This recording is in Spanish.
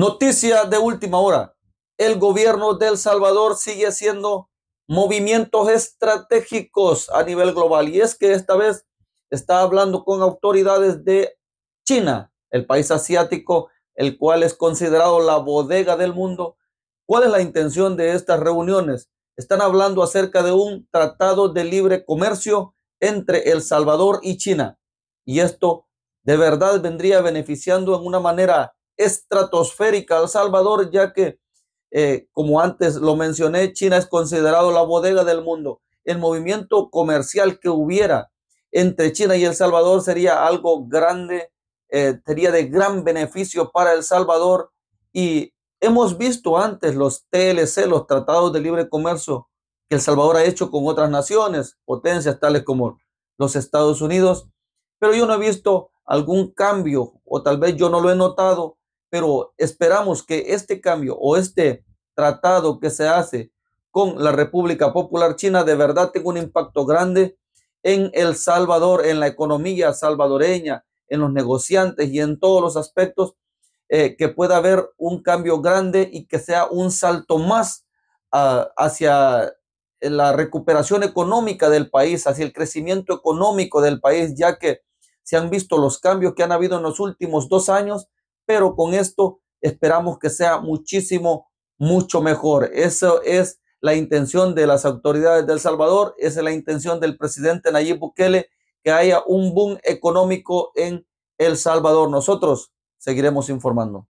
Noticia de última hora. El gobierno de El Salvador sigue haciendo movimientos estratégicos a nivel global. Y es que esta vez está hablando con autoridades de China, el país asiático, el cual es considerado la bodega del mundo. ¿Cuál es la intención de estas reuniones? Están hablando acerca de un tratado de libre comercio entre El Salvador y China. Y esto de verdad vendría beneficiando en una manera estratosférica El Salvador, ya que, eh, como antes lo mencioné, China es considerado la bodega del mundo. El movimiento comercial que hubiera entre China y El Salvador sería algo grande, eh, sería de gran beneficio para El Salvador y hemos visto antes los TLC, los tratados de libre comercio que El Salvador ha hecho con otras naciones, potencias tales como los Estados Unidos, pero yo no he visto algún cambio o tal vez yo no lo he notado pero esperamos que este cambio o este tratado que se hace con la República Popular China de verdad tenga un impacto grande en El Salvador, en la economía salvadoreña, en los negociantes y en todos los aspectos, eh, que pueda haber un cambio grande y que sea un salto más ah, hacia la recuperación económica del país, hacia el crecimiento económico del país, ya que se han visto los cambios que han habido en los últimos dos años pero con esto esperamos que sea muchísimo, mucho mejor. Eso es la intención de las autoridades de El Salvador, esa es la intención del presidente Nayib Bukele, que haya un boom económico en El Salvador. Nosotros seguiremos informando.